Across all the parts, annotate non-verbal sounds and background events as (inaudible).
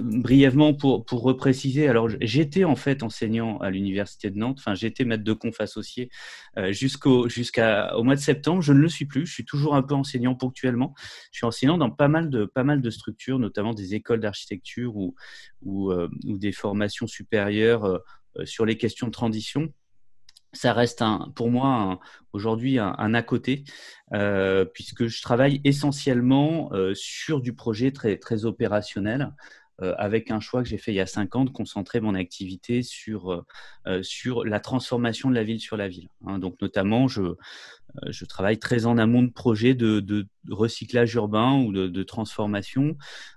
brièvement pour, pour repréciser, alors j'étais en fait enseignant à l'université de Nantes, enfin j'étais maître de conf associé euh, jusqu'au jusqu'à au mois de septembre. Je ne le suis plus, je suis toujours un peu enseignant ponctuellement. Je suis enseignant dans pas mal de pas mal de structures, notamment des écoles d'architecture ou ou euh, des formations supérieures euh, euh, sur les questions de transition, ça reste un, pour moi aujourd'hui un, à côté, euh, puisque je travaille essentiellement euh, sur du projet très, très opérationnel, euh, avec un choix que j'ai fait il y a cinq ans de concentrer mon activité sur, euh, euh, sur la transformation de la ville sur la ville. Hein. Donc, notamment, je, je travaille très en amont de projets de, recyclage urbain ou de, transformation.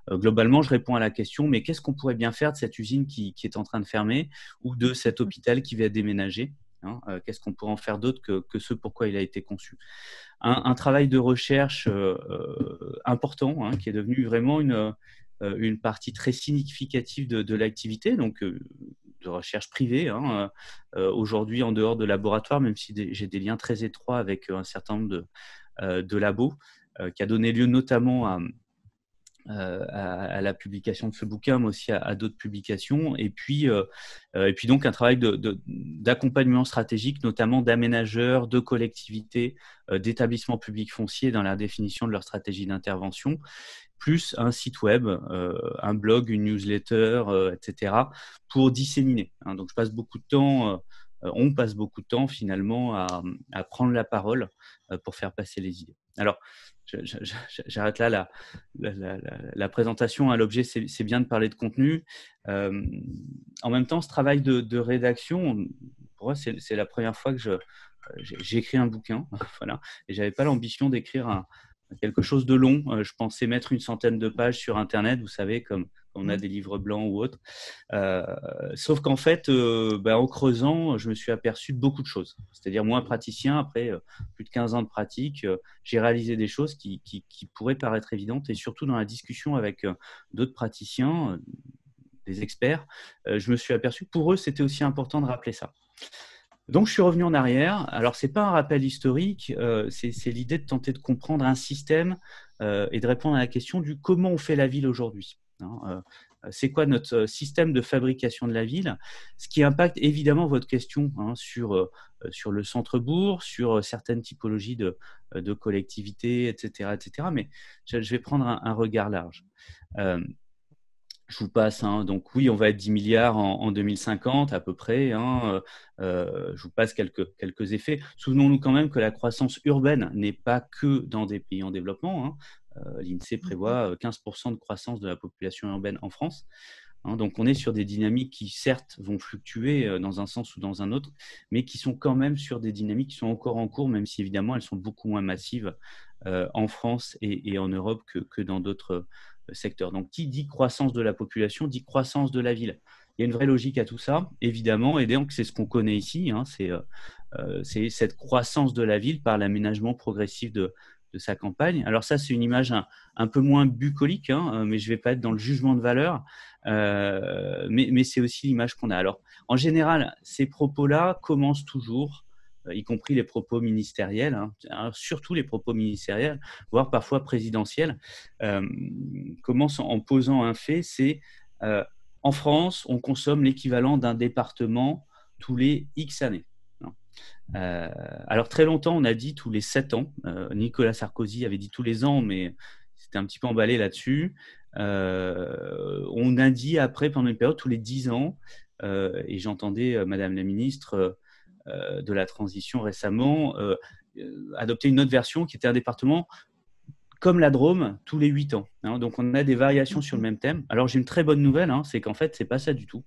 globalement, je réponds à la question, mais qu'est-ce qu'on pourrait bien faire de cette usine qui, qui, est en train de fermer ou de cet mmh. hôpital qui va déménager hein Qu'est-ce qu'on pourrait en faire d'autre que, que, ce pourquoi il a été conçu un, travail de recherche important hein, qui est devenu vraiment une euh, une partie très significative de, l'activité, donc euh, de recherche privée. Hein, euh, aujourd'hui, en dehors de laboratoire, même si j'ai des liens très étroits avec un certain nombre de, labos, qui a donné lieu notamment à, la publication de ce bouquin, mais aussi à, d'autres publications. Et puis, et puis donc un travail d'accompagnement stratégique, notamment d'aménageurs, de collectivités, d'établissements publics fonciers dans la définition de leur stratégie d'intervention plus un site web, euh, un blog, une newsletter, euh, etc., pour disséminer. Hein. Donc, je passe beaucoup de temps, euh, on passe beaucoup de temps finalement à, prendre la parole pour faire passer les idées. Alors, j'arrête là la, présentation. à hein. L'objet, c'est bien de parler de contenu. en même temps, ce travail de, rédaction, pour moi, c'est la première fois que j'écris un bouquin. (laughs) Voilà, et j'avais pas l'ambition d'écrire un, quelque chose de long. Euh, je pensais mettre une centaine de pages sur Internet, vous savez, comme on a mm. des livres blancs ou autres. Euh, sauf qu'en fait, euh, bah, en creusant, je me suis aperçu de beaucoup de choses. C'est-à-dire, moi, praticien, après plus de 15 ans de pratique, j'ai réalisé des choses qui, qui, pourraient paraître évidentes, et surtout dans la discussion avec d'autres praticiens, des experts, je me suis aperçu que pour eux, c'était aussi important de rappeler ça. Donc je suis revenu en arrière. Alors c'est pas un rappel historique, euh, c'est l'idée de tenter de comprendre un système euh, et de répondre à la question du comment on fait la ville aujourd'hui. Hein, euh, c'est quoi notre système de fabrication de la ville Ce qui impacte évidemment votre question hein, sur sur le centre-bourg, sur certaines typologies de, de collectivités, etc., etc. Mais je, vais prendre un regard large je vous passe. Hein. donc oui, on va être 10 milliards en, 2050 à peu près. je vous passe quelques, effets. Souvenons-nous quand même que la croissance urbaine n'est pas que dans des pays en développement. Hein. Euh, L'INSEE mmh prévoit 15% euh, de croissance de la population urbaine en France. Hein. donc on est sur des dynamiques qui certes vont fluctuer euh, dans un sens ou dans un autre, mais qui sont quand même sur des dynamiques qui sont encore en cours, même si évidemment elles sont beaucoup moins massives en France et, en Europe que, que dans d'autres secteur. Donc, qui dit croissance de la population dit croissance de la ville. Il y a une vraie logique à tout ça, évidemment, et donc c'est ce qu'on connaît ici, hein. euh, euh, c'est cette croissance de la ville par l'aménagement progressif de, sa campagne. Alors ça, c'est une image un, peu moins bucolique, hein, euh, mais je ne vais pas être dans le jugement de valeur, mais c'est aussi l'image qu'on a. Alors, en général, ces propos-là commencent toujours euh, y compris les propos ministériels, hein, hein, surtout les propos ministériels, voire parfois présidentiels, euh, commencent en posant un fait, c'est euh, en France, on consomme l'équivalent d'un département tous les X années. Hein. Euh, alors très longtemps, on a dit tous les 7 ans. Euh, Nicolas Sarkozy avait dit tous les ans, mais c'était un petit peu emballé là-dessus. on a dit après, pendant une période, tous les 10 ans. et j'entendais Madame la ministre euh, de la transition récemment euh, euh, adopté une autre version qui était un département comme la Drôme tous les 8 ans. Hein. Donc on a des variations sur le même thème. Alors j'ai une très bonne nouvelle, hein, c'est qu'en fait c'est pas ça du tout.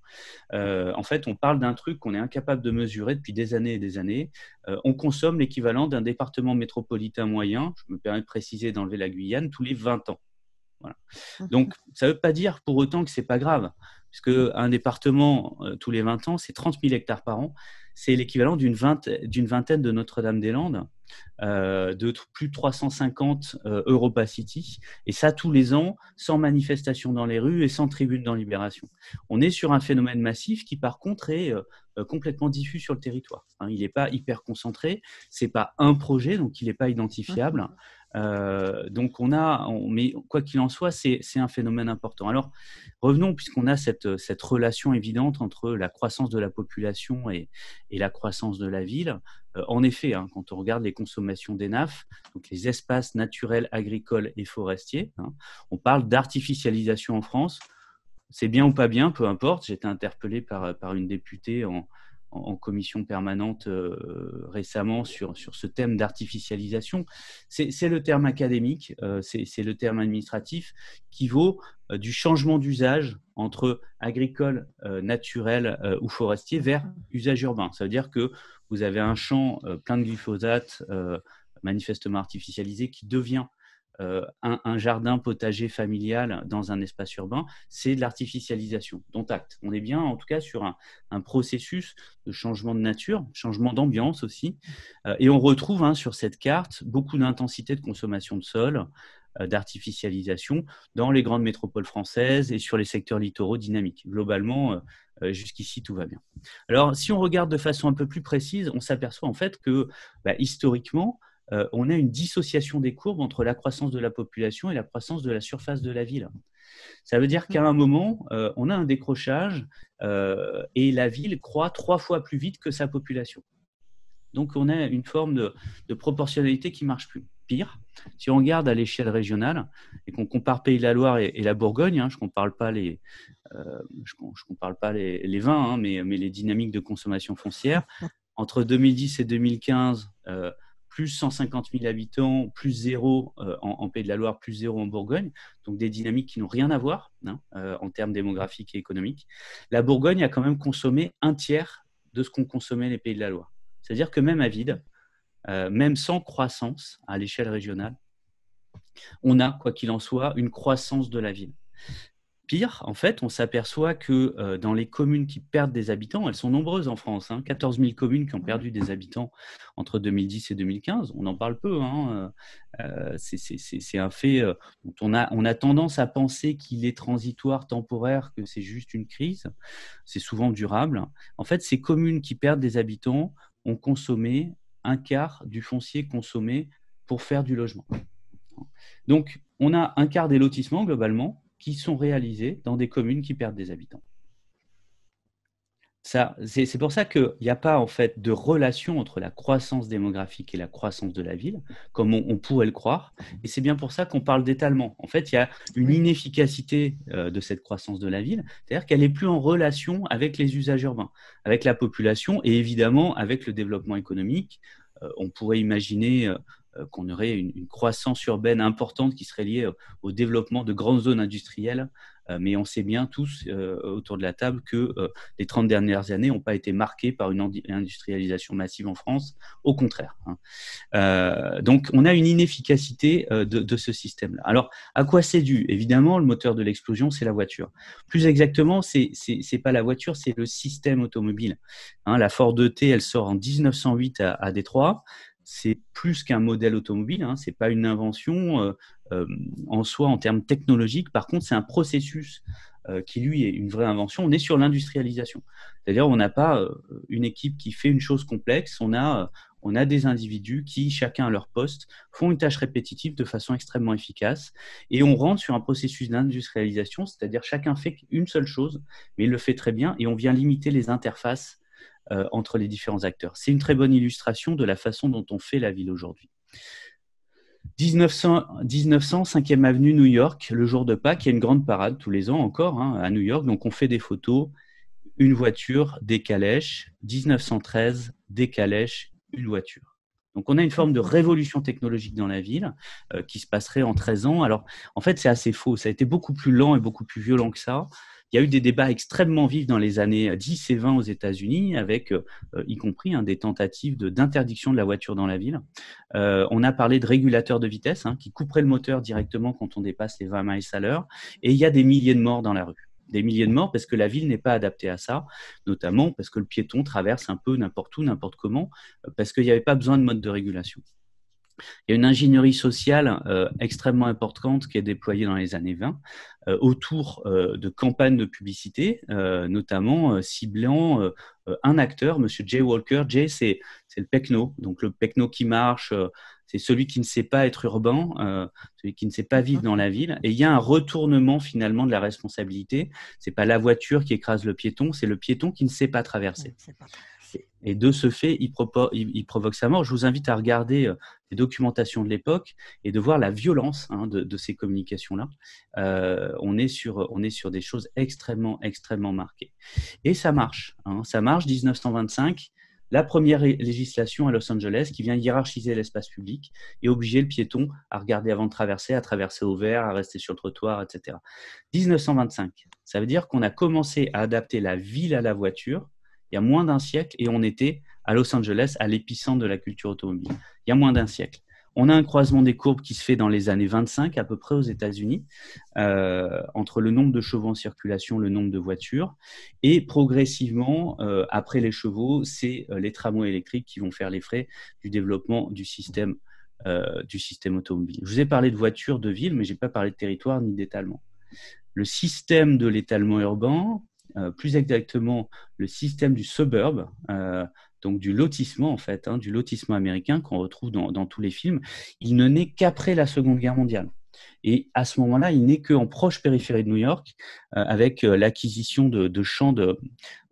en fait on parle d'un truc qu'on est incapable de mesurer depuis des années et des années. on consomme l'équivalent d'un département métropolitain moyen, je me permets de préciser d'enlever la Guyane, tous les 20 ans. Mmh. Donc, ça ne veut pas dire pour autant que ce n'est pas grave, puisque mmh. un département euh, tous les 20 ans, c'est 30 000 hectares par an. C'est l'équivalent d'une vingtaine de Notre-Dame-des-Landes, euh, de plus de 350 euh, Europa City, et ça tous les ans, sans manifestation dans les rues et sans tribune dans Libération. On est sur un phénomène massif qui, par contre, est complètement diffus sur le territoire. Hein, il n'est pas hyper concentré, ce n'est pas un projet, donc il n'est pas identifiable. Mmh. Euh, donc on a, on, mais quoi qu'il en soit, c'est un phénomène important. Alors revenons, puisqu'on a cette, cette, relation évidente entre la croissance de la population et, la croissance de la ville. Euh, en effet, hein, quand on regarde les consommations NAF, donc les espaces naturels, agricoles et forestiers, hein, on parle d'artificialisation en France. C'est bien ou pas bien, peu importe. J'ai été interpellé par, par une députée en, en commission permanente euh, récemment sur, sur ce thème d'artificialisation. C'est le terme académique, euh, c'est le terme administratif qui vaut euh, du changement d'usage entre agricole, naturel ou forestier vers usage urbain. Ça veut dire que vous avez un champ plein de glyphosate manifestement artificialisé qui devient euh, un, jardin potager familial dans un espace urbain, c'est de l'artificialisation. Dont acte. On est bien, en tout cas, sur un, processus de changement de nature, changement d'ambiance aussi. Euh, et on retrouve hein, sur cette carte beaucoup d'intensité de consommation de sol, euh, d'artificialisation dans les grandes métropoles françaises et sur les secteurs littoraux dynamiques. Globalement, jusqu'ici, tout va bien. Alors, si on regarde de façon un peu plus précise, on s'aperçoit en fait que bah, historiquement, euh, on a une dissociation des courbes entre la croissance de la population et la croissance de la surface de la ville. Ça veut dire mm. qu'à un moment, euh, on a un décrochage euh, et la ville croît trois fois plus vite que sa population. Donc on a une forme de, proportionnalité qui marche plus. Pire, si on regarde à l'échelle régionale et qu'on compare Pays de la Loire et, la Bourgogne, hein, je ne compare pas les, je, pas les, vins, hein, mais, les dynamiques de consommation foncière, (laughs) entre 2010 et 2015, plus 150 000 habitants, plus zéro euh, en, Pays de la Loire, plus zéro en Bourgogne. Donc des dynamiques qui n'ont rien à voir hein, euh, en termes démographiques et économiques. La Bourgogne a quand même consommé un tiers de ce qu'ont consommé les Pays de la Loire. C'est-à-dire que même à vide, euh, même sans croissance à l'échelle régionale, on a, quoi qu'il en soit, une croissance de la ville. Pire, en fait, on s'aperçoit que euh, dans les communes qui perdent des habitants, elles sont nombreuses en France, 14 hein, 000 communes qui ont perdu des habitants entre 2010 et 2015, on en parle peu, hein, euh, euh, c'est un fait dont on a, on a tendance à penser qu'il est transitoire, temporaire, que c'est juste une crise, c'est souvent durable. En fait, ces communes qui perdent des habitants ont consommé un quart du foncier consommé pour faire du logement. Donc, on a un quart des lotissements globalement qui sont réalisées dans des communes qui perdent des habitants. C'est pour ça qu'il n'y a pas en fait de relation entre la croissance démographique et la croissance de la ville, comme on, pourrait le croire. Et c'est bien pour ça qu'on parle d'étalement. En fait, il y a une inefficacité euh, de cette croissance de la ville, c'est-à-dire qu'elle n'est plus en relation avec les usages urbains, avec la population et évidemment avec le développement économique. Euh, on pourrait imaginer euh, euh, qu'on aurait une, croissance urbaine importante qui serait liée euh, au, développement de grandes zones industrielles. Euh, mais on sait bien tous autour de la table que les 30 dernières années n'ont pas été marquées par une industrialisation massive en France, au contraire. Hein. donc on a une inefficacité de, ce système-là. Alors à quoi c'est dû Évidemment, le moteur de l'explosion, c'est la voiture. Plus exactement, c'est n'est pas la voiture, c'est le système automobile. Hein. la Ford e T, elle sort en 1908 à, à Détroit c'est plus qu'un modèle automobile, hein, ce n'est pas une invention euh, euh, en soi en termes technologiques, par contre c'est un processus euh, qui lui est une vraie invention, on est sur l'industrialisation. C'est-à-dire on n'a pas une équipe qui fait une chose complexe, on a, on a des individus qui, chacun à leur poste, font une tâche répétitive de façon extrêmement efficace, et on rentre sur un processus d'industrialisation, c'est-à-dire chacun fait une seule chose, mais il le fait très bien, et on vient limiter les interfaces euh, entre les différents acteurs. C'est une très bonne illustration de la façon dont on fait la ville aujourd'hui. 1900, 5e avenue New York, le jour de Pâques, il y a une grande parade tous les ans encore hein, à New York, donc on fait des photos, une voiture, des calèches, 1913, des calèches, une voiture. Donc on a une forme de révolution technologique dans la ville euh, qui se passerait en 13 ans. Alors en fait c'est assez faux, ça a été beaucoup plus lent et beaucoup plus violent que ça il y a eu des débats extrêmement vifs dans les années 10 euh, et 20 aux États-Unis, avec euh, euh, y compris hein, des tentatives d'interdiction de, la voiture dans la ville. on a parlé de régulateurs de vitesse hein, qui couperaient le moteur directement quand on dépasse les 20 miles à l'heure. Et il y a des milliers de morts dans la rue des milliers de morts parce que la ville n'est pas adaptée à ça, notamment parce que le piéton traverse un peu n'importe où, n'importe comment, parce qu'il n'y avait pas besoin de mode de régulation. Il y a une ingénierie sociale euh, extrêmement importante qui est déployée dans les années 20 euh, autour euh, de campagnes de publicité, notamment ciblant un acteur, Monsieur Jay Walker. Jay, c'est le pecno, donc le pecno qui marche, c'est celui qui ne sait pas être urbain, celui qui ne sait pas vivre dans la ville. Et il y a un retournement finalement de la responsabilité. n'est pas la voiture qui écrase le piéton, c'est le piéton qui ne sait pas traverser. Et de ce fait, il, provoque sa mort. Je vous invite à regarder euh, les documentations de l'époque et de voir la violence hein, de, ces communications-là. Euh, on, est sur, on est sur des choses extrêmement, extrêmement marquées. Et ça marche. Hein. ça marche, 1925 la première législation à Los Angeles qui vient hiérarchiser l'espace public et obliger le piéton à regarder avant de traverser, à traverser au vert, à rester sur le trottoir, etc. 1925, ça veut dire qu'on a commencé à adapter la ville à la voiture il y a moins d'un siècle, et on était à Los Angeles, à l'épicentre de la culture automobile, il y a moins d'un siècle. On a un croisement des courbes qui se fait dans les années 25 à peu près aux États-Unis, euh, entre le nombre de chevaux en circulation, le nombre de voitures, et progressivement, euh, après les chevaux, c'est euh, les tramways électriques qui vont faire les frais du développement du système, du système automobile. Je vous ai parlé de voitures, de villes, mais je n'ai pas parlé de territoire ni d'étalement. Le système de l'étalement urbain, euh, plus exactement le système du suburb, euh, donc du lotissement en fait, hein, du lotissement américain qu'on retrouve dans, tous les films, il ne naît qu'après la Seconde Guerre mondiale. Et à ce moment-là, il n'est qu'en proche périphérie de New York, euh, avec l'acquisition de, champs de,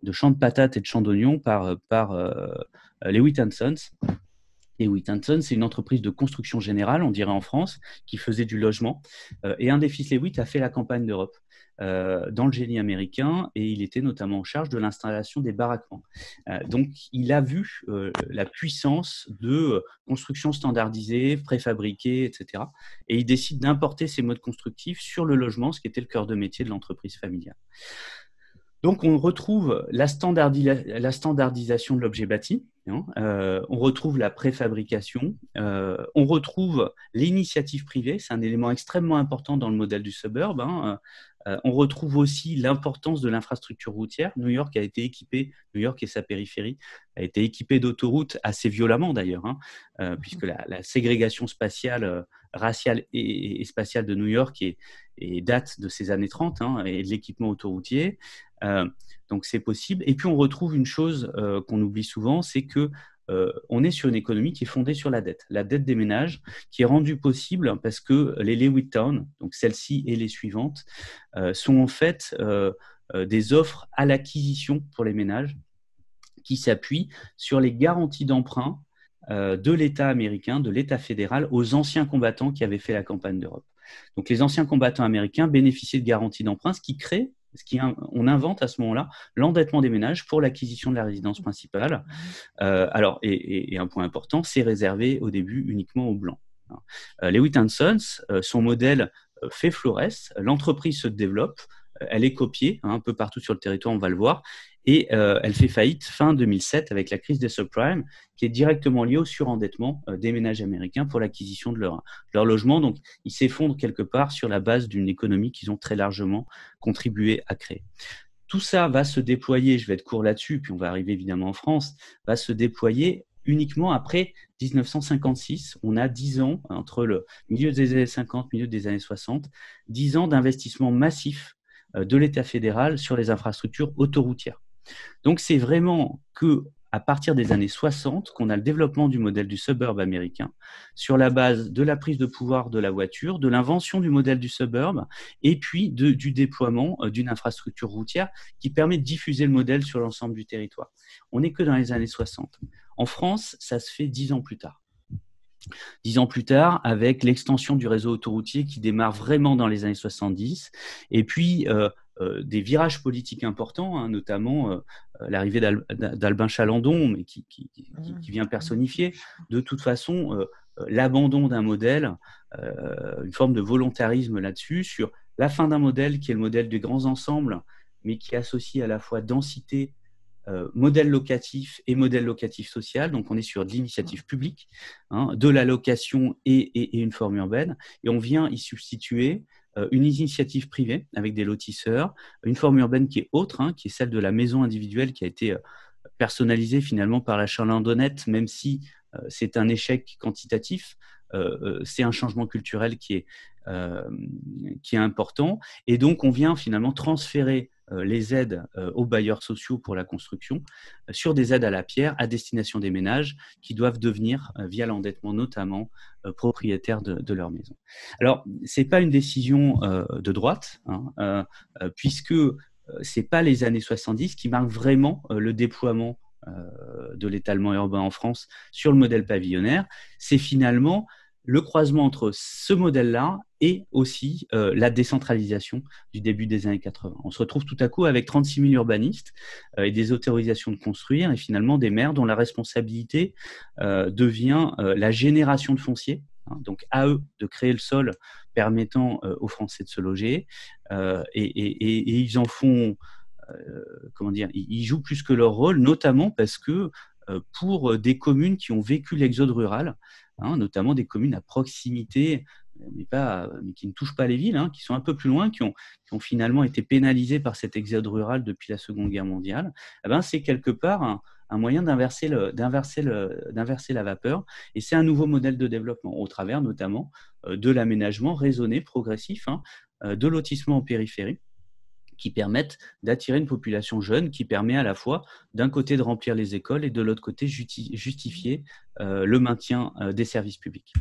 de, champs de patates et de champs d'oignons par, par euh, Lewitt Sons. Lewitt Sons, c'est une entreprise de construction générale, on dirait en France, qui faisait du logement. et un des fils Lewitt a fait la campagne d'Europe. Euh, dans le génie américain et il était notamment en charge de l'installation des baraquements. Euh, donc il a vu euh, la puissance de construction standardisée, préfabriquée, etc. Et il décide d'importer ces modes constructifs sur le logement, ce qui était le cœur de métier de l'entreprise familiale. Donc, on retrouve la, standardisation de l'objet bâti, hein, euh, on retrouve la préfabrication, euh, on retrouve l'initiative privée, c'est un élément extrêmement important dans le modèle du suburb. Hein, euh, on retrouve aussi l'importance de l'infrastructure routière. New York a été équipée, New York et sa périphérie, a été équipée d'autoroutes assez violemment d'ailleurs, hein, puisque la, ségrégation spatiale raciale et, spatiale de New York et, et, date de ces années 30 hein, et de l'équipement autoroutier. Euh, donc c'est possible. Et puis on retrouve une chose euh, qu'on oublie souvent, c'est que euh, on est sur une économie qui est fondée sur la dette, la dette des ménages, qui est rendue possible parce que les Lewitt Town, donc celle-ci et les suivantes, sont en fait des offres à l'acquisition pour les ménages qui s'appuient sur les garanties d'emprunt euh, de l'État américain, de l'État fédéral, aux anciens combattants qui avaient fait la campagne d'Europe. Donc les anciens combattants américains bénéficiaient de garanties d'emprunt, ce qui crée, ce qui, on invente à ce moment-là l'endettement des ménages pour l'acquisition de la résidence principale. Euh, alors, et, un point important, c'est réservé au début uniquement aux blancs. Euh, les Lewis son modèle fait florès, l'entreprise se développe, elle est copiée hein, un peu partout sur le territoire, on va le voir, et euh, elle fait faillite fin 2007 avec la crise des subprimes, qui est directement liée au surendettement euh, des ménages américains pour l'acquisition de leur, leur logement. Donc, ils s'effondrent quelque part sur la base d'une économie qu'ils ont très largement contribué à créer tout ça va se déployer, je vais être court là-dessus, puis on va arriver évidemment en France, va se déployer uniquement après 1956. On a 10 ans, euh, entre le milieu des années 50, milieu des années 60, 10 ans d'investissement massif de l'État fédéral sur les infrastructures autoroutières. Donc c'est vraiment que à partir des années 60 qu'on a le développement du modèle du suburb américain sur la base de la prise de pouvoir de la voiture, de l'invention du modèle du suburb et puis de, du déploiement euh, d'une infrastructure routière qui permet de diffuser le modèle sur l'ensemble du territoire. On n'est que dans les années 60. En France, ça se fait dix ans plus tard. Dix ans plus tard, avec l'extension du réseau autoroutier qui démarre vraiment dans les années 70, et puis euh, euh, des virages politiques importants, hein, notamment euh, euh, l'arrivée d'Albin Chalandon, mais qui, mmh. vient personnifier, mmh. de toute façon, l'abandon d'un modèle, une forme de volontarisme là-dessus, sur la fin d'un modèle qui est le modèle des grands ensembles, mais qui associe à la fois densité, modèle locatif et modèle locatif social. Donc, on est sur de l'initiative mmh. publique, hein, de la location et, une forme urbaine. Et on vient y substituer euh, une initiative privée avec des lotisseurs, une forme urbaine qui est autre, hein, qui est celle de la maison individuelle qui a été euh, personnalisée finalement par la Charlandonnette, même si euh, c'est un échec quantitatif. c'est un changement culturel qui est, qui est important. Et donc, on vient finalement transférer euh, les aides euh, aux bailleurs sociaux pour la construction euh, sur des aides à la pierre à destination des ménages qui doivent devenir, via l'endettement notamment, propriétaires de, leur maison. Alors, ce n'est pas une décision de droite, hein, puisque ce n'est pas les années 70 qui marquent vraiment le déploiement de l'étalement urbain en France sur le modèle pavillonnaire. C'est finalement le croisement entre ce modèle-là et aussi euh, la décentralisation du début des années 80. On se retrouve tout à coup avec 36 000 urbanistes euh, et des autorisations de construire et finalement des maires dont la responsabilité euh, devient la génération de fonciers. Hein, donc à eux de créer le sol permettant aux Français de se loger. et, ils en font, comment dire, ils jouent plus que leur rôle, notamment parce que pour des communes qui ont vécu l'exode rural, Hein, notamment des communes à proximité, euh, mais, pas, euh, qui ne touchent pas les villes, hein, qui sont un peu plus loin, qui ont, finalement été pénalisées par cet exode rural depuis la Seconde Guerre mondiale, eh ben, c'est quelque part un, moyen d'inverser la vapeur. Et c'est un nouveau modèle de développement, au travers notamment euh, de l'aménagement raisonné, progressif, hein, de lotissement en périphérie qui permettent d'attirer une population jeune qui permet à la fois d'un côté de remplir les écoles et de l'autre côté justifier euh, le maintien euh, des services publics.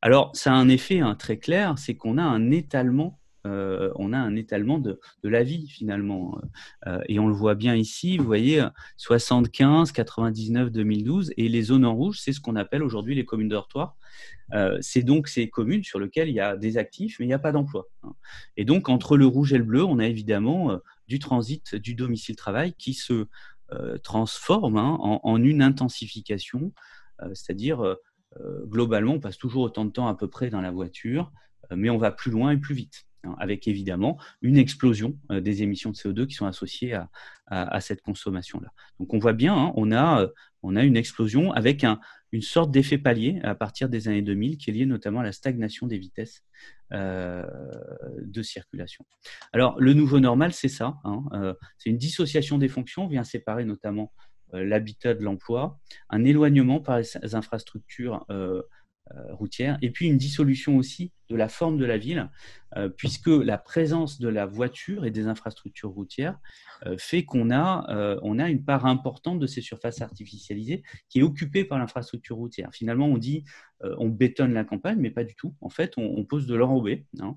Alors ça a un effet hein, très clair, c'est qu'on a un étalement euh, on a un étalement de, la vie finalement. Euh, euh, et on le voit bien ici, vous voyez, 75, 99, 2012, et les zones en rouge, c'est ce qu'on appelle aujourd'hui les communes de c'est donc ces communes sur lesquelles il y a des actifs, mais il n'y a pas d'emploi. Hein. Et donc, entre le rouge et le bleu, on a évidemment du transit, du domicile-travail qui se transforme hein, en, une intensification, c'est-à-dire globalement, on passe toujours autant de temps à peu près dans la voiture, mais on va plus loin et plus vite. Hein, avec évidemment une explosion euh, des émissions de CO2 qui sont associées à, cette consommation-là. Donc on voit bien, hein, euh, on, a, une explosion avec une sorte d'effet palier à partir des années 2000 qui est lié notamment à la stagnation des vitesses euh, de circulation. Alors le nouveau normal, c'est ça, hein, c'est une dissociation des fonctions, on vient séparer notamment l'habitat de l'emploi, un éloignement par les infrastructures euh, routière, et puis une dissolution aussi de la forme de la ville, euh, puisque la présence de la voiture et des infrastructures routières euh, fait qu'on a, on a une part importante de ces surfaces artificialisées qui est occupée par l'infrastructure routière. Finalement, on dit on bétonne la campagne, mais pas du tout. En fait, on, pose de l'enrobé. Hein.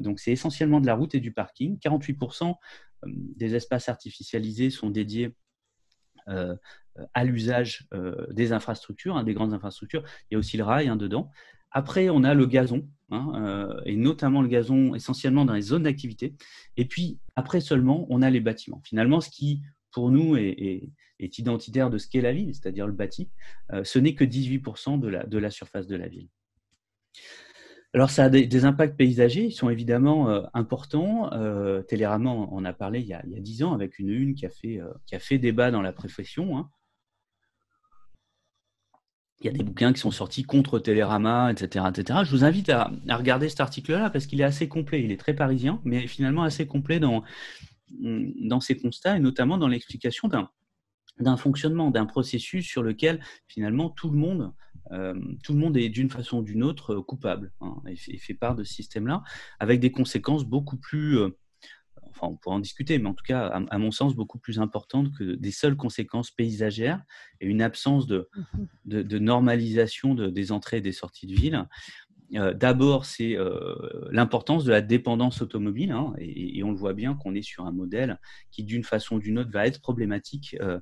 donc, c'est essentiellement de la route et du parking. 48% des espaces artificialisés sont dédiés à l'usage euh, des infrastructures, hein, des grandes infrastructures. Il y a aussi le rail hein, dedans. Après, on a le gazon, hein, euh, et notamment le gazon essentiellement dans les zones d'activité. Et puis, après seulement, on a les bâtiments. Finalement, ce qui, pour nous, est, identitaire de ce qu'est la ville, c'est-à-dire le bâti, euh, ce n'est que 18% de la, surface de la ville. Alors, ça a des, impacts paysagers, ils sont évidemment importants. Euh, on en a parlé il y a dix ans avec une une qui a fait, débat dans la profession il y a des bouquins qui sont sortis contre Télérama, etc. etc. Je vous invite à, regarder cet article-là parce qu'il est assez complet. Il est très parisien, mais finalement assez complet dans, mm, dans ses constats et notamment dans l'explication d'un, d'un fonctionnement, d'un processus sur lequel finalement tout le monde, euh, tout le monde est d'une façon ou d'une autre euh, coupable hein, et, fait, part de ce système-là, avec des conséquences beaucoup plus... Euh, enfin, on pourra en discuter, mais en tout cas, à, mon sens, beaucoup plus importante que des seules conséquences paysagères et une absence de, (laughs) normalisation des entrées et des sorties de ville. Euh, d'abord, c'est euh, l'importance de la dépendance automobile, hein, et, on le voit bien qu'on est sur un modèle qui, d'une façon ou d'une autre, va être problématique, euh,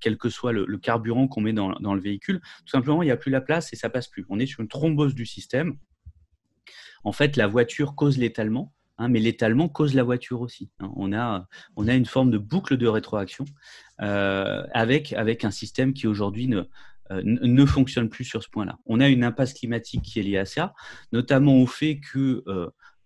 quel que soit le, carburant qu'on met dans, le véhicule. Tout simplement, il n'y a plus la place et ça passe plus. On est sur une thrombose du système. En fait, la voiture cause l'étalement Hein, mais l'étalement cause la voiture aussi. Hein. On, a, une forme de boucle de rétroaction euh, avec, un système qui aujourd'hui euh, ne, fonctionne plus sur ce point-là. On a une impasse climatique qui est liée à ça, notamment au fait que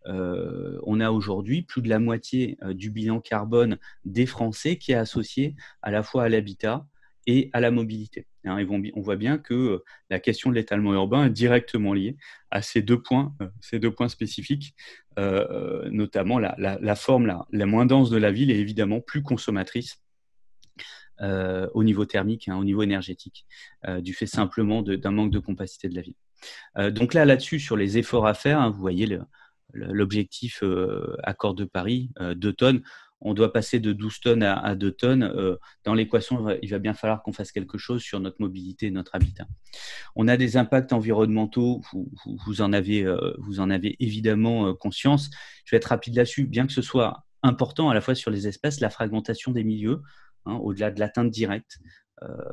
euh, on a aujourd'hui plus de la moitié du bilan carbone des Français qui est associé à la fois à l'habitat, et à la mobilité. Hein. on voit bien que euh, la question de l'étalement urbain est directement liée à ces deux points, euh, ces deux points spécifiques, euh, notamment la, forme la, moins dense de la ville est évidemment plus consommatrice. au niveau thermique, hein, au niveau énergétique, du fait simplement d'un manque de compacité de la ville. donc là, là-dessus, sur les efforts à faire, hein, vous voyez l'objectif Accord de Paris, 2 tonnes on doit passer de 12 tonnes à, 2 tonnes. Euh, dans l'équation, il va bien falloir qu'on fasse quelque chose sur notre mobilité et notre habitat. On a des impacts environnementaux, vous, en, avez, euh, vous en avez évidemment euh, conscience. Je vais être rapide là-dessus, bien que ce soit important à la fois sur les espèces, la fragmentation des milieux, hein, au-delà de l'atteinte directe,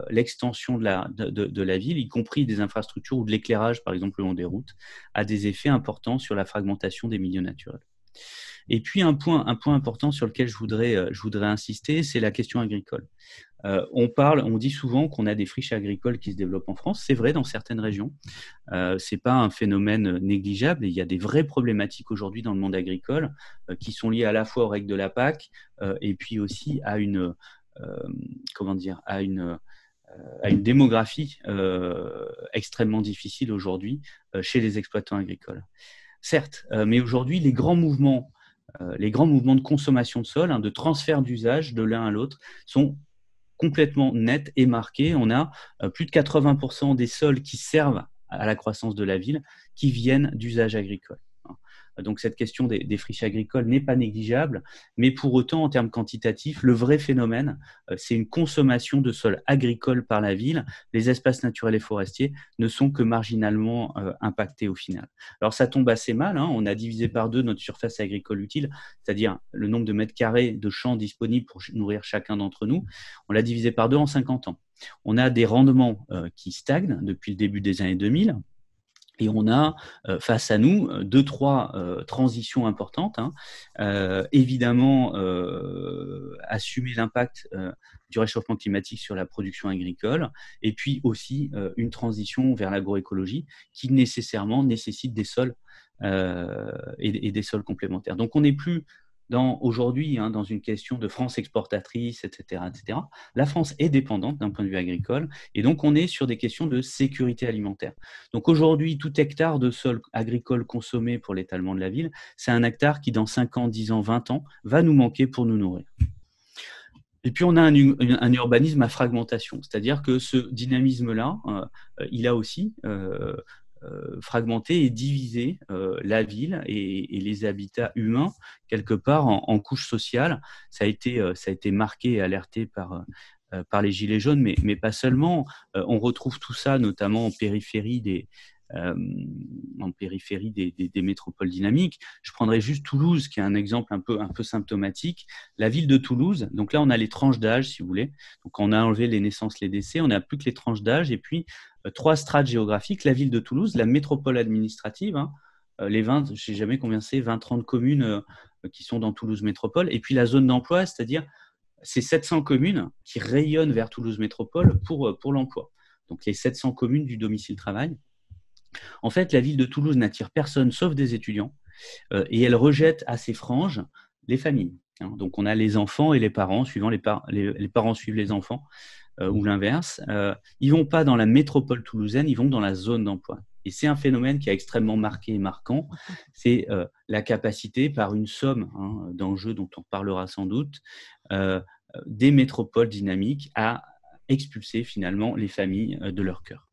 l'extension de la, de, la ville, y compris des infrastructures ou de l'éclairage, par exemple, le long des routes, a des effets importants sur la fragmentation des milieux naturels. Et puis un point, important sur lequel je voudrais, euh, je voudrais insister, c'est la question agricole. Euh, on parle, on dit souvent qu'on a des friches agricoles qui se développent en France. C'est vrai dans certaines régions. ce euh, c'est pas un phénomène négligeable. il y a des vraies problématiques aujourd'hui dans le monde agricole qui sont liées à la fois aux règles de la PAC et puis aussi à une démographie extrêmement difficile aujourd'hui chez les exploitants agricoles certes, euh, mais aujourd'hui, les grands mouvements, euh, les grands mouvements de consommation de sol, hein, de transfert d'usage de l'un à l'autre, sont complètement nets et marqués. On a euh, plus de 80% des sols qui servent à la croissance de la ville qui viennent d'usage agricole. Donc cette question des, friches agricoles n'est pas négligeable, mais pour autant, en termes quantitatifs, le vrai phénomène, euh, c'est une consommation de sol agricole par la ville. Les espaces naturels et forestiers ne sont que marginalement euh, impactés au final. Alors ça tombe assez mal, hein. on a divisé par deux notre surface agricole utile, c'est-à-dire le nombre de mètres carrés de champs disponibles pour nourrir chacun d'entre nous, on l'a divisé par deux en 50 ans. On a des rendements euh, qui stagnent depuis le début des années 2000. Et on a euh, face à nous euh, deux, trois euh, transitions importantes. Hein. évidemment, assumer l'impact du réchauffement climatique sur la production agricole, et puis aussi une transition vers l'agroécologie qui nécessairement nécessite des sols et, des sols complémentaires. Donc on n'est plus aujourd'hui hein, dans une question de France exportatrice, etc., etc. La France est dépendante d'un point de vue agricole, et donc on est sur des questions de sécurité alimentaire. Donc aujourd'hui, tout hectare de sol agricole consommé pour l'étalement de la ville, c'est un hectare qui dans 5 ans, 10 ans, 20 ans va nous manquer pour nous nourrir. Et puis on a un, urbanisme à fragmentation, c'est-à-dire que ce dynamisme-là, euh, euh, il a aussi euh, euh, fragmenter et diviser euh, la ville et, les habitats humains quelque part en, couches sociales. Ça a été, euh, ça a été marqué et alerté par, par les Gilets jaunes, mais, pas seulement. on retrouve tout ça notamment en périphérie des, en périphérie métropoles dynamiques. Je prendrai juste Toulouse, qui est un exemple un peu, un peu symptomatique. La ville de Toulouse, donc là on a les tranches d'âge, si vous voulez. Donc on a enlevé les naissances, les décès, on n'a plus que les tranches d'âge, et puis euh, trois strates géographiques, la ville de Toulouse, la métropole administrative, hein. euh, les 20, je ne sais jamais combien c'est, 20-30 communes euh, qui sont dans Toulouse Métropole, et puis la zone d'emploi, c'est-à-dire ces 700 communes qui rayonnent vers Toulouse Métropole pour, pour l'emploi. Donc les 700 communes du domicile travail. En fait, la ville de Toulouse n'attire personne sauf des étudiants, et elle rejette à ses franges les familles. Hein. donc on a les enfants et les parents, suivant les, les, parents suivent les enfants euh, ou mmh. l'inverse. Ils euh, ils vont pas dans la métropole toulousaine, ils vont dans la zone d'emploi. Et c'est un phénomène qui est extrêmement marqué et marquant. (laughs) C'est euh, la capacité, par une somme hein, d'enjeux dont on parlera sans doute, des métropoles dynamiques à expulser finalement les familles de leur cœur.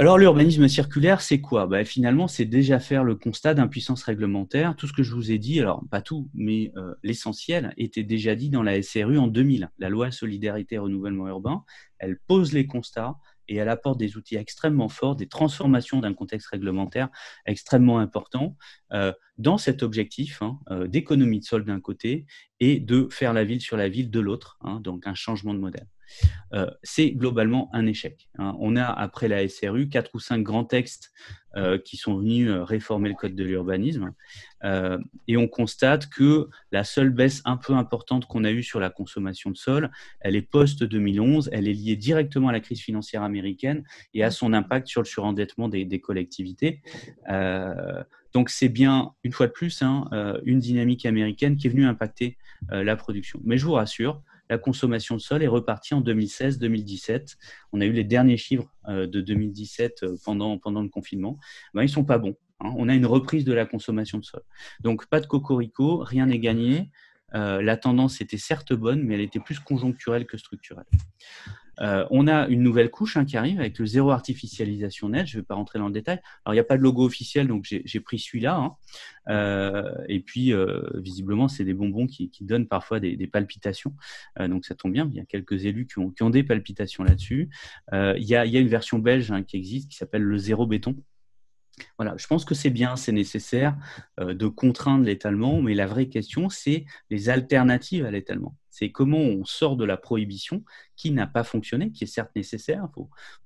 Alors l'urbanisme circulaire, c'est quoi bah, Finalement, c'est déjà faire le constat d'impuissance réglementaire. Tout ce que je vous ai dit, alors pas tout, mais euh, l'essentiel, était déjà dit dans la SRU en 2000. La loi Solidarité et Renouvellement Urbain, elle pose les constats, et elle apporte des outils extrêmement forts, des transformations d'un contexte réglementaire extrêmement important. Euh, dans cet objectif hein, euh, d'économie de sol d'un côté et de faire la ville sur la ville de l'autre, hein, donc un changement de modèle. Euh, c'est globalement un échec. Hein. On a, après la SRU, quatre ou cinq grands textes qui sont venus réformer le code de l'urbanisme. et on constate que la seule baisse un peu importante qu'on a eue sur la consommation de sol, elle est post-2011, elle est liée directement à la crise financière américaine et à son impact sur le surendettement des, des collectivités. Donc c'est bien, une fois de plus, hein, euh, une dynamique américaine qui est venue impacter euh, la production. Mais je vous rassure, la consommation de sol est repartie en 2016-2017. On a eu les derniers chiffres euh, de 2017 pendant, pendant le confinement. Ben, ils ne sont pas bons. Hein. On a une reprise de la consommation de sol. Donc pas de cocorico, rien n'est gagné. la tendance était certes bonne, mais elle était plus conjoncturelle que structurelle. Euh, on a une nouvelle couche hein, qui arrive avec le zéro artificialisation net. Je ne vais pas rentrer dans le détail. Alors, il n'y a pas de logo officiel, donc j'ai pris celui-là. Hein. Euh, et puis, euh, visiblement, c'est des bonbons qui, donnent parfois des, palpitations. donc, ça tombe bien. Il y a quelques élus qui ont, qui ont des palpitations là-dessus. Il y, a, une version belge hein, qui existe qui s'appelle le zéro béton. Voilà, je pense que c'est bien, c'est nécessaire de contraindre l'étalement, mais la vraie question, c'est les alternatives à l'étalement. C'est comment on sort de la prohibition qui n'a pas fonctionné, qui est certes nécessaire,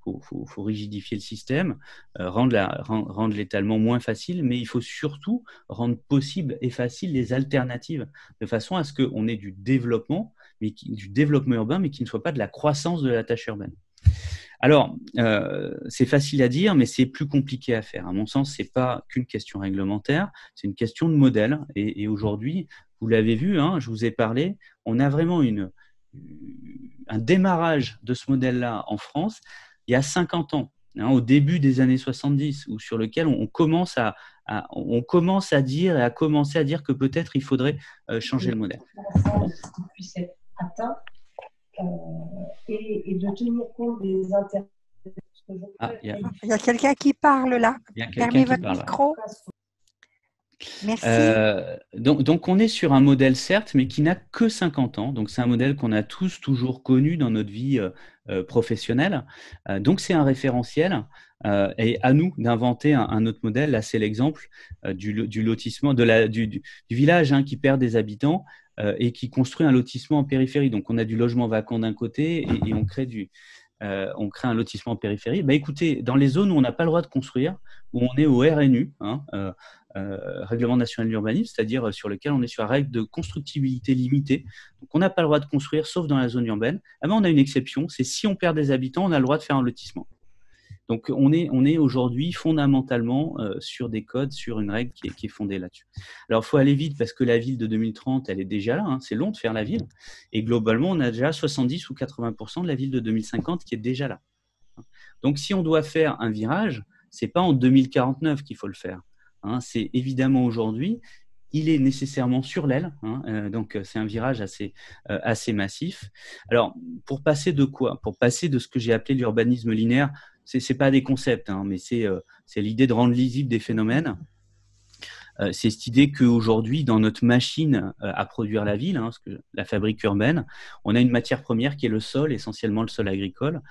il faut, rigidifier le système, euh, rendre l'étalement moins facile, mais il faut surtout rendre possible et facile les alternatives, de façon à ce qu'on ait du développement, mais du développement urbain, mais qui ne soit pas de la croissance de la tâche urbaine. Alors, euh, c'est facile à dire, mais c'est plus compliqué à faire. À mon sens, ce n'est pas qu'une question réglementaire, c'est une question de modèle. Et, aujourd'hui, vous l'avez vu, hein, je vous ai parlé, on a vraiment un démarrage de ce modèle-là en France il y a 50 ans, hein, au début des années 70, ou sur lequel on, commence à, on commence à dire et à commencer à dire que peut-être il faudrait euh, changer le modèle. Euh, et, de tenir compte des ah, il y a, quelqu'un qui parle là. quelqu'un votre micro. Euh, donc, on est sur un modèle, certes, mais qui n'a que 50 ans. Donc, c'est un modèle qu'on a tous toujours connu dans notre vie euh, euh, professionnelle. donc, c'est un référentiel. et à nous d'inventer un, autre modèle. Là, c'est l'exemple du, lotissement, de la, du, village hein, qui perd des habitants et qui construit un lotissement en périphérie. Donc, on a du logement vacant d'un côté et, on crée du, on crée un lotissement en périphérie. Bah, écoutez, dans les zones où on n'a pas le droit de construire, où on est au RNU, hein, euh, règlement national d'urbanisme, c'est-à-dire euh, sur lequel on est sur la règle de constructibilité limitée. Donc on n'a pas le droit de construire sauf dans la zone urbaine. Ah ben, on a une exception, c'est si on perd des habitants, on a le droit de faire un lotissement. Donc on est, aujourd'hui fondamentalement euh, sur des codes, sur une règle qui est, fondée là-dessus. Alors il faut aller vite parce que la ville de 2030, elle est déjà là, hein. c'est long de faire la ville. Et globalement, on a déjà 70 ou 80% de la ville de 2050 qui est déjà là. Donc si on doit faire un virage, ce n'est pas en 2049 qu'il faut le faire. Hein, c'est évidemment aujourd'hui, il est nécessairement sur l'aile, hein, euh, donc euh, c'est un virage assez, euh, assez massif. Alors, pour passer de quoi Pour passer de ce que j'ai appelé l'urbanisme linéaire, ce n'est pas des concepts, hein, mais c'est l'idée de rendre lisible des phénomènes euh, c'est cette idée qu'aujourd'hui, dans notre machine euh, à produire la ville, hein, la fabrique urbaine, on a une matière première qui est le sol, essentiellement le sol agricole.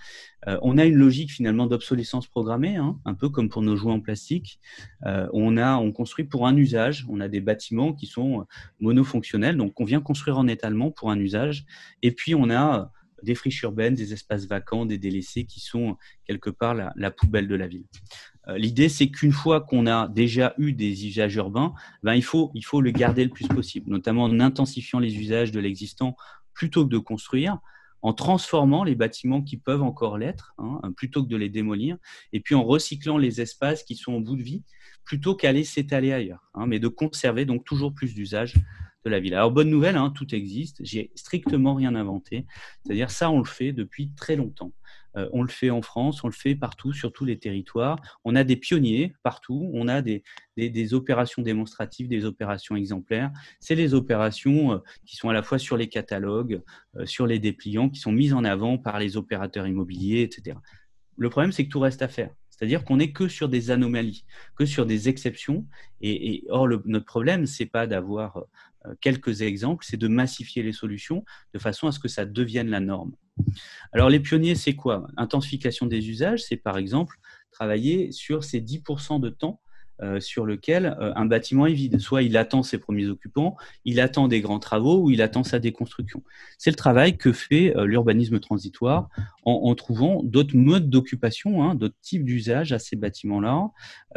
Euh, on a une logique finalement d'obsolescence programmée, hein, un peu comme pour nos jouets en plastique. on, a, on construit pour un usage, on a des bâtiments qui sont monofonctionnels, donc on vient construire en étalement pour un usage. Et puis on a des friches urbaines, des espaces vacants, des délaissés qui sont quelque part la poubelle de la ville. Euh, l'idée, c'est qu'une fois qu'on a déjà eu des usages urbains, ben, il, faut, il faut le garder le plus possible, notamment en intensifiant les usages de l'existant plutôt que de construire, en transformant les bâtiments qui peuvent encore l'être, hein, plutôt que de les démolir, et puis en recyclant les espaces qui sont au bout de vie, plutôt qu'aller s'étaler ailleurs, hein, mais de conserver donc toujours plus d'usages de la ville. Alors, bonne nouvelle, hein, tout existe, j'ai strictement rien inventé, c'est-à-dire ça, on le fait depuis très longtemps. Euh, on le fait en France, on le fait partout, sur tous les territoires. On a des pionniers partout, on a des, opérations démonstratives, des opérations exemplaires. C'est les opérations euh, qui sont à la fois sur les catalogues, euh, sur les dépliants, qui sont mises en avant par les opérateurs immobiliers, etc. Le problème, c'est que tout reste à faire. C'est-à-dire qu'on n'est que sur des anomalies, que sur des exceptions. Et, or, notre problème, c'est pas d'avoir euh, quelques exemples, c'est de massifier les solutions de façon à ce que ça devienne la norme. Alors les pionniers, c'est quoi Intensification des usages, c'est par exemple travailler sur ces 10% de temps euh, sur lequel euh, un bâtiment est vide. Soit il attend ses premiers occupants, il attend des grands travaux ou il attend sa déconstruction. C'est le travail que fait euh, l'urbanisme transitoire en, trouvant d'autres modes d'occupation, hein, d'autres types d'usages à ces bâtiments-là,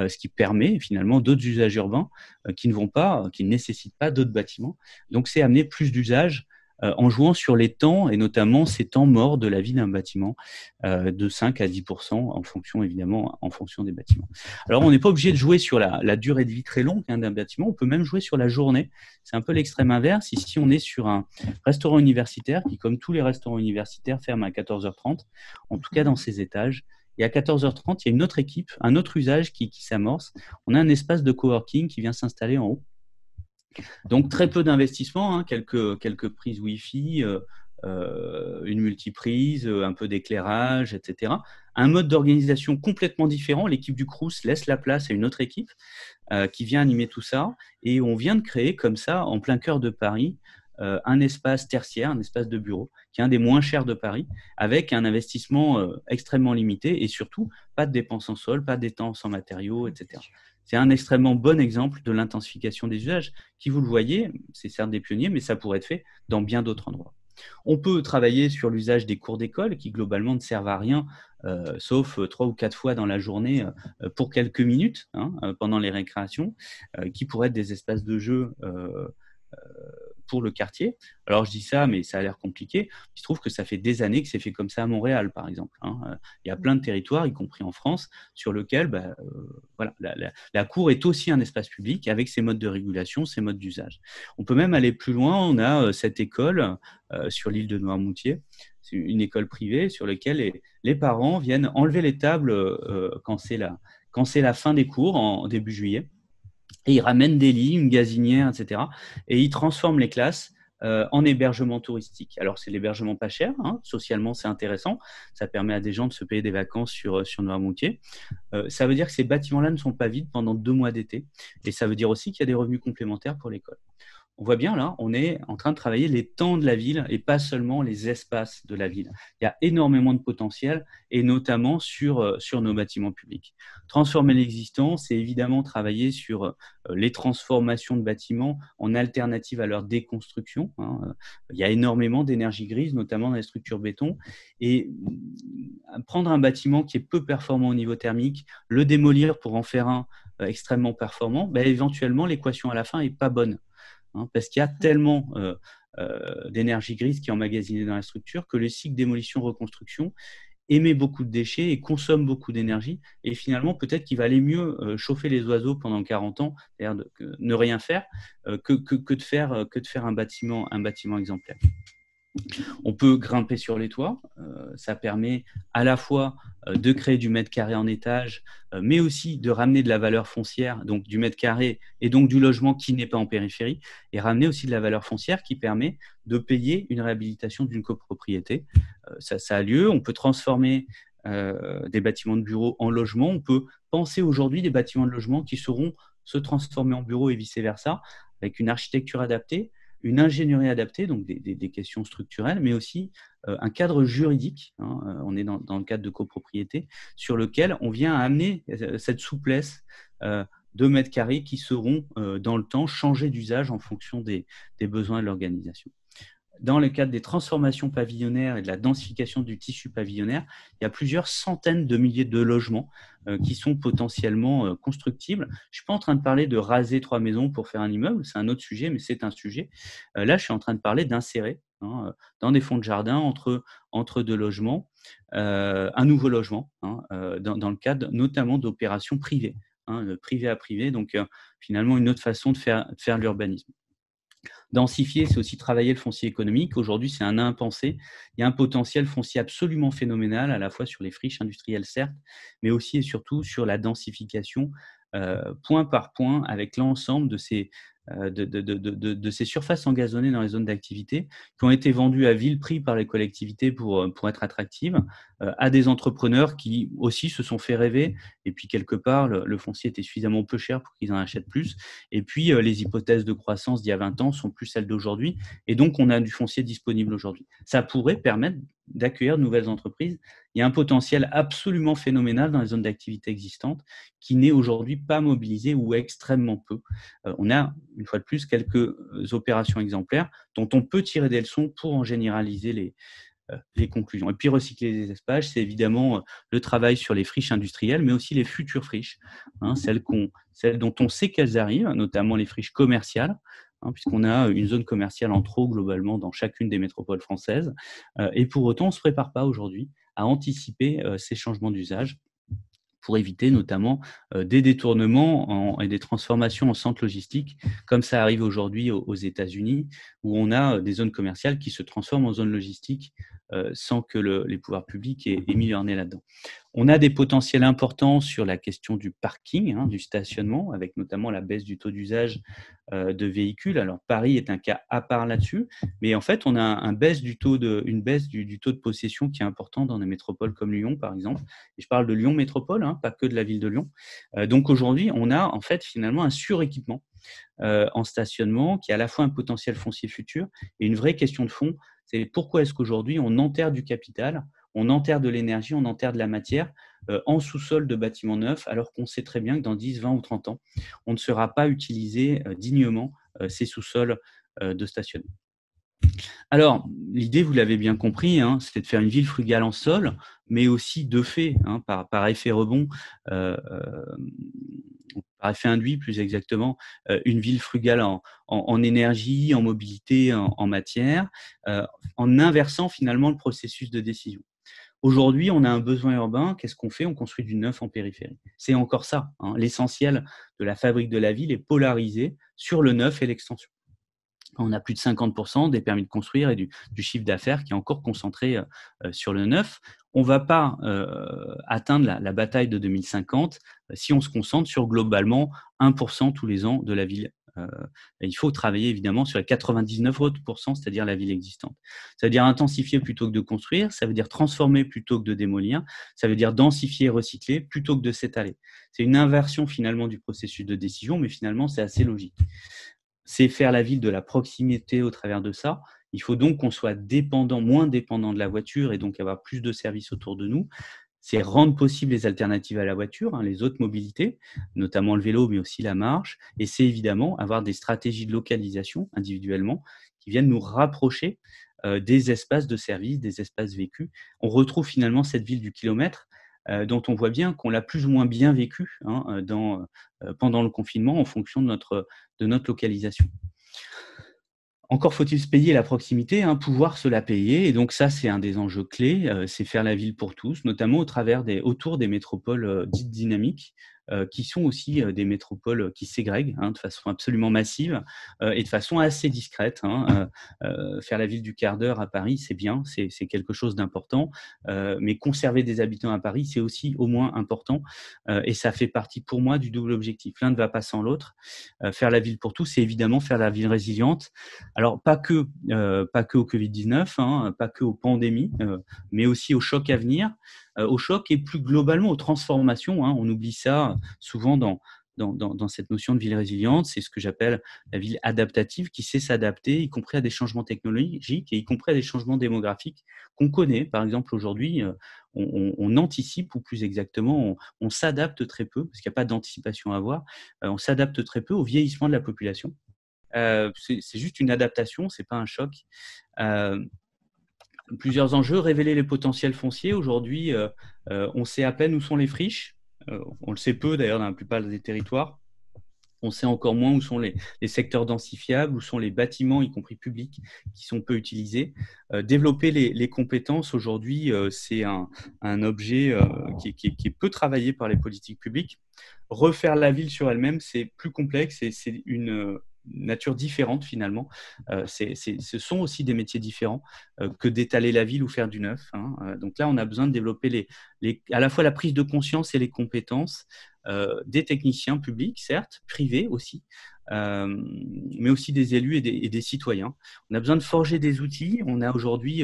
ce qui permet finalement d'autres usages urbains qui ne vont pas, qui ne nécessitent pas d'autres bâtiments. Donc c'est amener plus d'usages euh, en jouant sur les temps et notamment ces temps morts de la vie d'un bâtiment euh, de 5 à 10 en fonction évidemment en fonction des bâtiments. Alors on n'est pas obligé de jouer sur la, durée de vie très longue hein, d'un bâtiment, on peut même jouer sur la journée. C'est un peu l'extrême inverse. Ici on est sur un restaurant universitaire qui comme tous les restaurants universitaires ferme à 14h30, en tout cas dans ses étages. Et à 14h30, il y a une autre équipe, un autre usage qui, qui s'amorce. On a un espace de coworking qui vient s'installer en haut donc très peu d'investissements, hein, quelques, prises Wi-Fi, euh, euh, une multiprise, euh, un peu d'éclairage, etc. Un mode d'organisation complètement différent. L'équipe du Crous laisse la place à une autre équipe qui vient animer tout ça. Et on vient de créer comme ça, en plein cœur de Paris, un espace tertiaire, un espace de bureau, qui est un des moins chers de Paris, avec un investissement extrêmement limité et surtout pas de dépenses en sol, pas de en matériaux, etc. C'est un extrêmement bon exemple de l'intensification des usages qui, vous le voyez, c'est certes des pionniers, mais ça pourrait être fait dans bien d'autres endroits. On peut travailler sur l'usage des cours d'école qui globalement ne servent à rien, euh, sauf euh, trois ou quatre fois dans la journée euh, pour quelques minutes hein, pendant les récréations, qui pourraient être des espaces de jeu pour le quartier. Alors je dis ça, mais ça a l'air compliqué. Il se trouve que ça fait des années que c'est fait comme ça à Montréal, par exemple. Hein. Euh, il y a plein de territoires, y compris en France, sur lequel bah, euh, voilà, la, cour est aussi un espace public avec ses modes de régulation, ses modes d'usage. On peut même aller plus loin. On a euh, cette école sur l'île de Noirmoutier. C'est une école privée sur laquelle les, parents viennent enlever les tables quand c'est la fin des cours en début juillet et ils ramènent des lits, une gazinière, etc. Et ils transforment les classes euh, en hébergement touristique. Alors, c'est l'hébergement pas cher, hein. socialement, c'est intéressant. Ça permet à des gens de se payer des vacances sur, euh, sur Noirmoutier. Euh, ça veut dire que ces bâtiments-là ne sont pas vides pendant deux mois d'été. Et ça veut dire aussi qu'il y a des revenus complémentaires pour l'école on voit bien là, on est en train de travailler les temps de la ville et pas seulement les espaces de la ville. Il y a énormément de potentiel et notamment sur, euh, sur nos bâtiments publics. Transformer l'existence, c'est évidemment travailler sur euh, les transformations de bâtiments en alternative à leur déconstruction. Hein. Il y a énormément d'énergie grise, notamment dans les structures béton. Et mm, prendre un bâtiment qui est peu performant au niveau thermique, le démolir pour en faire un euh, extrêmement performant, ben, éventuellement l'équation à la fin est pas bonne. Hein, parce qu'il y a tellement euh, euh, d'énergie grise qui est emmagasinée dans la structure que le cycle démolition-reconstruction émet beaucoup de déchets et consomme beaucoup d'énergie. Et finalement, peut-être qu'il valait mieux euh, chauffer les oiseaux pendant 40 ans, c'est-à-dire ne rien faire, que, de faire, que de faire un bâtiment, un bâtiment exemplaire. On peut grimper sur les toits, euh, ça permet à la fois euh, de créer du mètre carré en étage, euh, mais aussi de ramener de la valeur foncière, donc du mètre carré et donc du logement qui n'est pas en périphérie, et ramener aussi de la valeur foncière qui permet de payer une réhabilitation d'une copropriété. ça, a lieu, on peut transformer des bâtiments de bureaux en logement. on peut penser aujourd'hui des bâtiments de logement qui seront se transformer en bureaux et vice-versa, avec une architecture adaptée, une ingénierie adaptée, donc des, questions structurelles, mais aussi euh, un cadre juridique, hein, euh, on est dans, le cadre de copropriété, sur lequel on vient amener euh, cette souplesse de mètres carrés qui seront dans le temps changés d'usage en fonction des besoins de l'organisation dans le cadre des transformations pavillonnaires et de la densification du tissu pavillonnaire, il y a plusieurs centaines de milliers de logements euh, qui sont potentiellement euh, constructibles. Je ne suis pas en train de parler de raser trois maisons pour faire un immeuble, c'est un autre sujet, mais c'est un sujet. Euh, là, je suis en train de parler d'insérer hein, dans des fonds de jardin entre, entre deux logements un nouveau logement hein, dans, le cadre notamment d'opérations privées. privées hein, privé à privé, donc finalement une autre façon de faire, de faire l'urbanisme. Densifier, c'est aussi travailler le foncier économique. Aujourd'hui, c'est un impensé. Il y a un potentiel foncier absolument phénoménal, à la fois sur les friches industrielles, certes, mais aussi et surtout sur la densification, euh, point par point, avec l'ensemble de ces, euh, de, de, ces surfaces engazonnées dans les zones d'activité qui ont été vendues à vil prix par les collectivités pour, euh, pour être attractives euh, à des entrepreneurs qui aussi se sont fait rêver. Et puis, quelque part, le, le foncier était suffisamment peu cher pour qu'ils en achètent plus. Et puis, les hypothèses de croissance d'il y a 20 ans sont plus celles d'aujourd'hui. Et donc, on a du foncier disponible aujourd'hui. Ça pourrait permettre d'accueillir de nouvelles entreprises. Il y a un potentiel absolument phénoménal dans les zones d'activité existantes qui n'est aujourd'hui pas mobilisé ou extrêmement peu. Euh, on a, une fois de plus, quelques euh, opérations exemplaires dont on peut tirer des leçons pour en généraliser les, euh, conclusions. Et puis recycler les espaces, c'est évidemment le travail sur les friches industrielles, mais aussi les futures friches, hein, celles dont on sait qu'elles arrivent, notamment les friches commerciales, Hein, puisqu'on a une zone commerciale en trop globalement dans chacune des métropoles françaises. Euh, et pour autant, on ne se prépare pas aujourd'hui à anticiper euh, ces changements d'usage pour éviter notamment euh, des détournements et des transformations en centres logistiques, comme ça arrive aujourd'hui aux États-Unis, où on a des zones commerciales qui se transforment en zones logistiques euh, sans que les pouvoirs publics aient, mis leur là-dedans. On a des potentiels importants sur la question du parking, hein, du stationnement, avec notamment la baisse du taux d'usage euh, de véhicules. Alors Paris est un cas à part là-dessus, mais en fait on a une baisse du, taux de possession qui est important dans des métropoles comme Lyon par exemple. Et je parle de Lyon métropole, hein, pas que de la ville de Lyon. Euh, donc aujourd'hui on a en fait finalement un suréquipement en stationnement qui a à la fois un potentiel foncier futur et une vraie question de fond c'est pourquoi est-ce qu'aujourd'hui on enterre du capital, on enterre de l'énergie, on enterre de la matière euh, en sous-sol de bâtiments neufs, alors qu'on sait très bien que dans 10, 20 ou 30 ans, on ne sera pas utilisé euh, dignement euh, ces sous-sols de stationnement. Alors, l'idée, vous l'avez bien compris, hein, c'était de faire une ville frugale en sol, mais aussi de fait, hein, par, par, effet rebond, on par induit plus exactement, euh, une ville frugale en, énergie, en mobilité, en, matière, euh, en inversant finalement le processus de décision. Aujourd'hui, on a un besoin urbain. Qu'est-ce qu'on fait On construit du neuf en périphérie. C'est encore ça. Hein. L'essentiel de la fabrique de la ville est polarisé sur le neuf et l'extension on a plus de 50% des permis de construire et du, chiffre d'affaires qui est encore concentré euh, euh, sur le neuf. On ne va pas euh, atteindre la, bataille de 2050 si on se concentre sur globalement 1% tous les ans de la ville. il faut travailler évidemment sur les 99 autres c'est-à-dire la ville existante. Ça veut dire intensifier plutôt que de construire, ça veut dire transformer plutôt que de démolir, ça veut dire densifier et recycler plutôt que de s'étaler. C'est une inversion finalement du processus de décision, mais finalement c'est assez logique c'est faire la ville de la proximité au travers de ça. Il faut donc qu'on soit dépendant, moins dépendant de la voiture et donc avoir plus de services autour de nous. C'est rendre possible les alternatives à la voiture, hein, les autres mobilités, notamment le vélo, mais aussi la marche. Et c'est évidemment avoir des stratégies de localisation individuellement qui viennent nous rapprocher euh, des espaces de service, des espaces vécus. On retrouve finalement cette ville du kilomètre euh, dont on voit bien qu'on l'a plus ou moins bien vécu hein, euh, euh, pendant le confinement en fonction de notre, localisation. Encore faut-il se payer la proximité, hein, pouvoir se la payer. Et donc ça, c'est un des enjeux clés, c'est faire la ville pour tous, notamment au travers autour des métropoles dites dynamiques, euh, qui sont aussi euh, des métropoles euh, qui ségrèguent hein, de façon absolument massive et de façon assez discrète. Hein. faire la ville du quart d'heure à Paris, c'est bien, c'est quelque chose d'important, mais conserver des habitants à Paris, c'est aussi au moins important, et ça fait partie pour moi du double objectif. L'un ne va pas sans l'autre. faire la ville pour tous, c'est évidemment faire la ville résiliente. Alors pas que, pas que au Covid 19, hein, pas que aux pandémies, mais aussi aux chocs à venir. Euh, au choc et plus globalement aux transformations. Hein. On oublie ça souvent dans, dans, cette notion de ville résiliente, c'est ce que j'appelle la ville adaptative qui sait s'adapter, y compris à des changements technologiques et y compris à des changements démographiques qu'on connaît. Par exemple, aujourd'hui, euh, on, anticipe, ou plus exactement, on, s'adapte très peu, parce qu'il n'y a pas d'anticipation à avoir, euh, on s'adapte très peu au vieillissement de la population. c'est juste une adaptation, c'est pas un choc plusieurs enjeux. Révéler les potentiels fonciers. Aujourd'hui, euh, euh, on sait à peine où sont les friches. Euh, on le sait peu d'ailleurs dans la plupart des territoires. On sait encore moins où sont les, secteurs densifiables, où sont les bâtiments, y compris publics, qui sont peu utilisés. développer les, compétences, aujourd'hui, c'est un, objet qui, qui est peu travaillé par les politiques publiques. Refaire la ville sur elle-même, c'est plus complexe et c'est une nature différente finalement. Euh, ce sont aussi des métiers différents euh, que d'étaler la ville ou faire du neuf. Hein. Euh, donc là, on a besoin de développer les, à la fois la prise de conscience et les compétences des techniciens publics, certes, privés aussi, mais aussi des élus et des, citoyens. On a besoin de forger des outils. On a aujourd'hui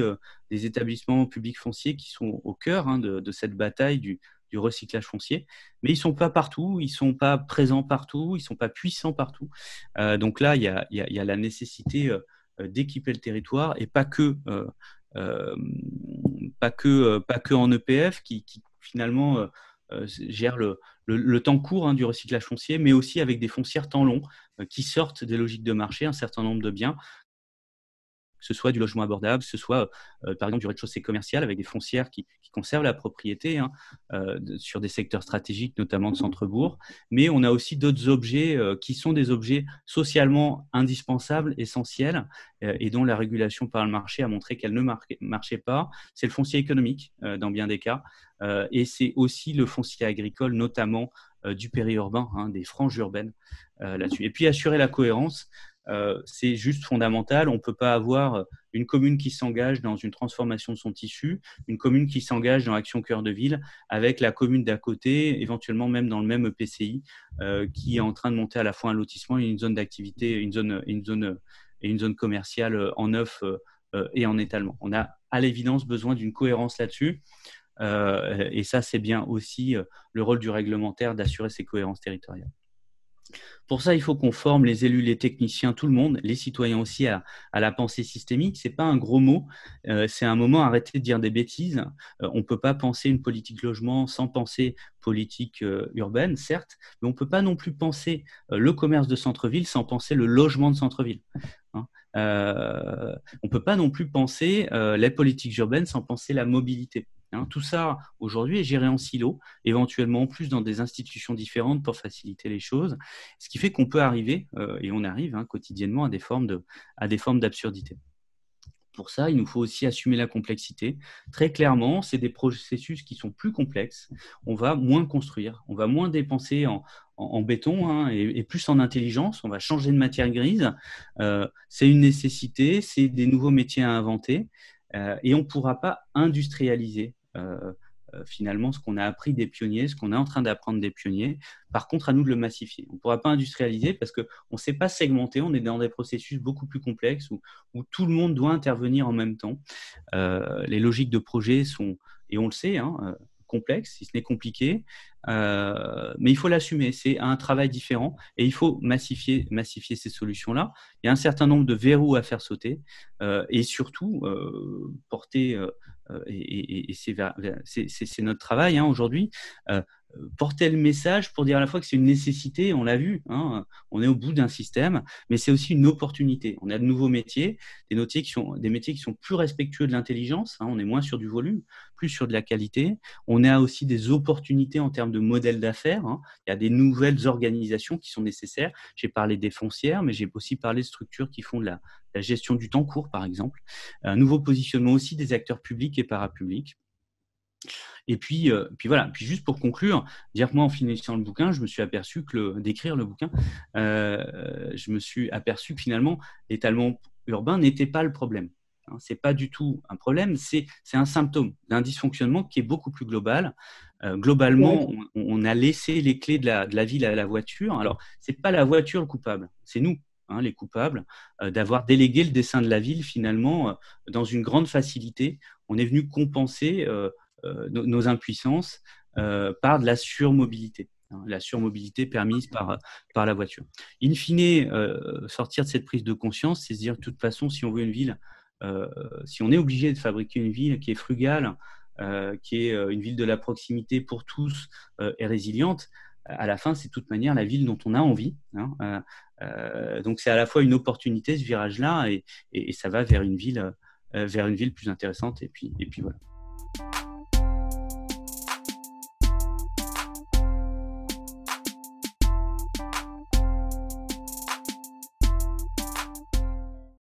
des établissements publics fonciers qui sont au cœur hein, de cette bataille du du recyclage foncier, mais ils sont pas partout, ils sont pas présents partout, ils sont pas puissants partout. Euh, donc là, il y a, la nécessité euh, euh, d'équiper le territoire et pas que pas que pas que en EPF qui, finalement gère le, temps court hein, du recyclage foncier, mais aussi avec des foncières temps long qui sortent des logiques de marché, un certain nombre de biens que ce soit du logement abordable, que ce soit euh, euh, par exemple du rez-de-chaussée commercial avec des foncières qui, conservent la propriété hein, euh, sur des secteurs stratégiques, notamment de centre-bourg. Mais on a aussi d'autres objets qui sont des objets socialement indispensables, essentiels, et dont la régulation par le marché a montré qu'elle ne marchait pas. C'est le foncier économique dans bien des cas, et c'est aussi le foncier agricole, notamment du périurbain, hein, des franges urbaines là-dessus. Et puis assurer la cohérence euh, c'est juste fondamental. On ne peut pas avoir une commune qui s'engage dans une transformation de son tissu, une commune qui s'engage dans Action Cœur de Ville avec la commune d'à côté, éventuellement même dans le même e PCI, euh, qui est en train de monter à la fois un lotissement et une zone d'activité, une zone, une zone, et une zone commerciale euh, en neuf et en étalement. On a à l'évidence besoin d'une cohérence là-dessus. et ça, c'est bien aussi le rôle du réglementaire d'assurer ces cohérences territoriales. Pour ça, il faut qu'on forme les élus, les techniciens, tout le monde, les citoyens aussi à, la pensée systémique. Ce n'est pas un gros mot, euh, c'est un moment arrêter de dire des bêtises. Euh, on ne peut pas penser une politique logement sans penser politique euh, urbaine, certes, mais on ne peut pas non plus penser le commerce de centre-ville sans penser le logement de centre-ville. Hein. On ne peut pas non plus penser les politiques urbaines sans penser la mobilité. Hein, tout ça, aujourd'hui, est géré en silo, éventuellement plus dans des institutions différentes pour faciliter les choses, ce qui fait qu'on peut arriver, euh, et on arrive hein, quotidiennement, à des formes d'absurdité. Pour ça, il nous faut aussi assumer la complexité. Très clairement, c'est des processus qui sont plus complexes. On va moins construire, on va moins dépenser en, béton hein, et, plus en intelligence. On va changer de matière grise. Euh, c'est une nécessité, c'est des nouveaux métiers à inventer. Euh, et on ne pourra pas industrialiser euh, euh, finalement ce qu'on a appris des pionniers, ce qu'on est en train d'apprendre des pionniers. Par contre, à nous de le massifier. On ne pourra pas industrialiser parce qu'on ne sait pas segmenter, on est dans des processus beaucoup plus complexes où, tout le monde doit intervenir en même temps. Euh, les logiques de projet sont, et on le sait, hein, complexes, si ce n'est compliqué, mais il faut l'assumer, c'est un travail différent et il faut massifier, massifier ces solutions-là. Il y a un certain nombre de verrous à faire sauter et surtout porter euh, et, et, et c'est notre travail hein, aujourd'hui, euh, porter le message pour dire à la fois que c'est une nécessité, on l'a vu, hein, on est au bout d'un système, mais c'est aussi une opportunité. On a de nouveaux métiers, des, métiers qui sont, des métiers qui sont plus respectueux de l'intelligence, hein, on est moins sur du volume, plus sur de la qualité. On a aussi des opportunités en termes de modèles d'affaires. Hein. Il y a des nouvelles organisations qui sont nécessaires. J'ai parlé des foncières, mais j'ai aussi parlé de structures qui font la, de la gestion du temps court, par exemple. Un nouveau positionnement aussi des acteurs publics et parapublics. Et puis, euh, puis voilà. Puis juste pour conclure, dire que moi, en finissant le bouquin, je me suis aperçu que d'écrire le bouquin, euh, je me suis aperçu que finalement, l'étalement urbain n'était pas le problème. Hein, c'est pas du tout un problème, c'est, c'est un symptôme d'un dysfonctionnement qui est beaucoup plus global. Euh, globalement, on, a laissé les clés de la, de la ville à la voiture. Alors, c'est pas la voiture le coupable, c'est nous. Hein, les coupables, d'avoir délégué le dessin de la ville finalement dans une grande facilité. On est venu compenser euh, nos, impuissances euh, par de la surmobilité hein. la surmobilité permise par, par la voiture. In fine, euh, sortir de cette prise de conscience, c'est se dire de toute façon, si on veut une ville, si on est obligé de fabriquer une ville qui est frugale, qui est une ville de la proximité pour tous et résiliente, à la fin, c'est de toute manière la ville dont on a envie. Hein, donc c'est à la fois une opportunité, ce virage-là, et, et, ça va vers une ville, vers une ville plus intéressante. Et puis, et puis voilà.